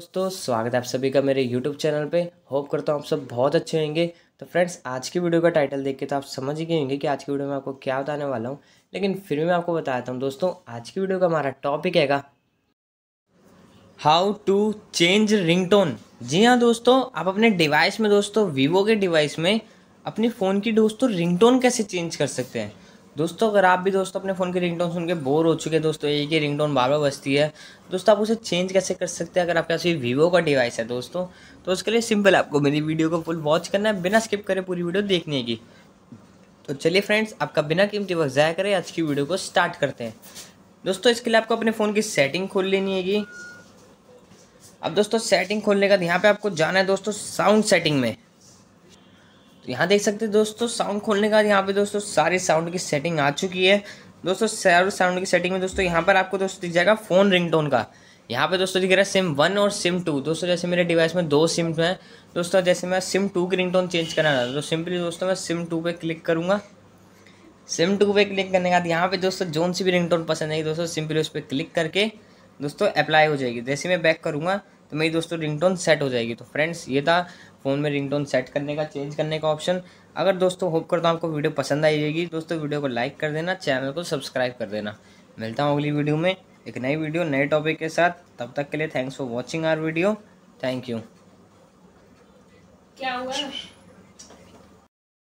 दोस्तों स्वागत है आप सभी का मेरे यूट्यूब चैनल पे होप करता हूँ आप सब बहुत अच्छे होंगे तो फ्रेंड्स आज की वीडियो का टाइटल देख के तो आप समझ गए होंगे कि आज की वीडियो में आपको क्या बताने वाला हूँ लेकिन फिर भी मैं आपको बताता हूँ दोस्तों आज की वीडियो का हमारा टॉपिक हैगा हाउ टू चेंज टोन जी हाँ दोस्तों आप अपने डिवाइस में दोस्तों वीवो के डिवाइस में अपने फ़ोन की दोस्तों रिंगटोन कैसे चेंज कर सकते हैं दोस्तों अगर आप भी दोस्तों अपने फ़ोन की रिंगटोन सुन के बोर हो चुके हैं दोस्तों एक ही रिंगटोन बार बार बजती है दोस्तों आप उसे चेंज कैसे कर सकते हैं अगर आपके पास वीवो का डिवाइस है दोस्तों तो उसके लिए सिंपल आपको मेरी वीडियो को फुल वॉच करना है बिना स्किप करे पूरी वीडियो देखने की तो चलिए फ्रेंड्स आपका बिना कीमती वक्त ज़ाया करें आज की वीडियो को स्टार्ट करते हैं दोस्तों इसके लिए आपको अपने फ़ोन की सेटिंग खोल लेनी है अब दोस्तों सेटिंग खोलने का यहाँ पर आपको जाना है दोस्तों साउंड सेटिंग में तो यहाँ देख सकते हैं दोस्तों साउंड खोलने के बाद यहाँ पे दोस्तों सारे साउंड की सेटिंग आ चुकी है दोस्तों सारे साउंड की सेटिंग में दोस्तों यहाँ पर आपको दोस्तों दिख जाएगा फ़ोन रिंगटोन का यहाँ पे दोस्तों दिख रहा है सिम वन और सिम टू दोस्तों जैसे मेरे डिवाइस में दो सिम हैं दोस्तों जैसे मैं सिम टू की रिंगटोन चेंज कराना था तो सिंपली दोस्तों मैं सिम टू पर क्लिक करूँगा सिम टू पे क्लिक करने के बाद यहाँ पे दोस्तों जोन सी भी रिंग पसंद आएगी दोस्तों सिंपली उस पर क्लिक करके दोस्तों अप्लाई हो जाएगी जैसे मैं बैक करूँगा तो मेरी दोस्तों रिंगटोन सेट हो जाएगी तो फ्रेंड्स ये था फ़ोन में रिंगटोन सेट करने का चेंज करने का ऑप्शन अगर दोस्तों होप करता हूँ आपको वीडियो पसंद जाएगी दोस्तों वीडियो को लाइक कर देना चैनल को सब्सक्राइब कर देना मिलता हूँ अगली वीडियो में एक नई वीडियो नए टॉपिक के साथ तब तक के लिए thanks for watching our video thank you क्या हुआ